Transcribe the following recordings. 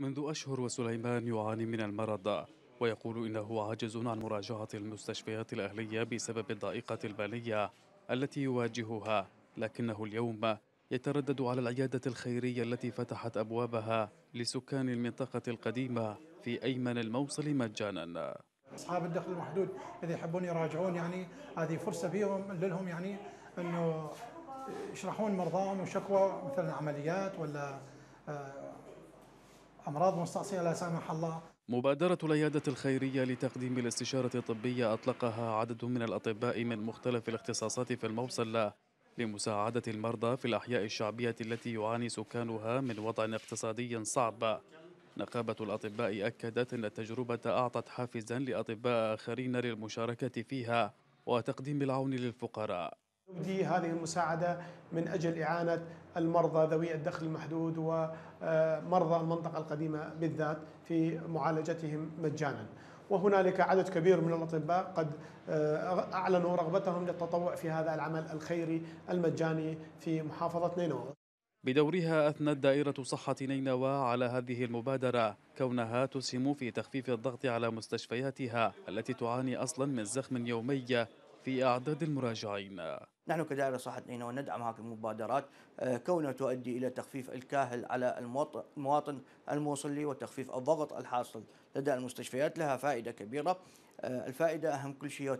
منذ أشهر وسليمان يعاني من المرض ويقول إنه عاجز عن مراجعة المستشفيات الأهلية بسبب الضائقة المالية التي يواجهها لكنه اليوم يتردد على العيادة الخيرية التي فتحت أبوابها لسكان المنطقة القديمة في أيمن الموصل مجانا أصحاب الدخل المحدود إذا يحبون يراجعون يعني هذه فرصة فيهم لهم يعني أنه يشرحون مرضاهم وشكوى مثلا عمليات ولا آه، أمراض مستعصية لا سمح الله مبادرة العيادة الخيرية لتقديم الاستشارة الطبية أطلقها عدد من الأطباء من مختلف الاختصاصات في الموصل لمساعدة المرضى في الأحياء الشعبية التي يعاني سكانها من وضع اقتصادي صعب نقابة الأطباء أكدت أن التجربة أعطت حافزا لأطباء آخرين للمشاركة فيها وتقديم العون للفقراء تبدي هذه المساعدة من أجل إعانة المرضى ذوي الدخل المحدود ومرضى المنطقة القديمة بالذات في معالجتهم مجانا وهنالك عدد كبير من الأطباء قد آه، أعلنوا رغبتهم للتطوع في هذا العمل الخيري المجاني في محافظة نينوى بدورها أثنت دائرة صحة نينوى على هذه المبادرة كونها تسهم في تخفيف الضغط على مستشفياتها التي تعاني أصلا من زخم يومي في أعداد المراجعين نحن كدائرة صحة العين وندعم هذه المبادرات آه، كونها تؤدي إلى تخفيف الكاهل على المواطن الموصلي وتخفيف الضغط الحاصل لدى المستشفيات لها فائدة كبيرة آه، الفائدة أهم كل شيء هو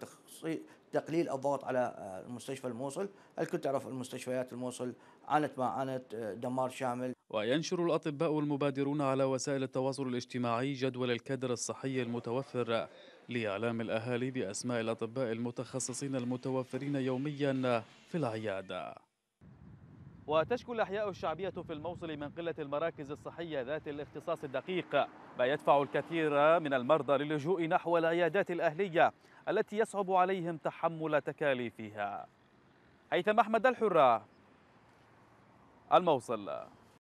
تقليل الضغط على آه، المستشفى الموصل الكل تعرف المستشفيات الموصل عانت ما عانت دمار شامل وينشر الأطباء المبادرون على وسائل التواصل الاجتماعي جدول الكادر الصحي المتوفر لإعلام الأهالي بأسماء الأطباء المتخصصين المتوفرين يوميا في العيادة وتشكو الأحياء الشعبية في الموصل من قلة المراكز الصحية ذات الاختصاص الدقيق ما يدفع الكثير من المرضى للجوء نحو العيادات الأهلية التي يصعب عليهم تحمل تكاليفها هيثم أحمد الحرة الموصل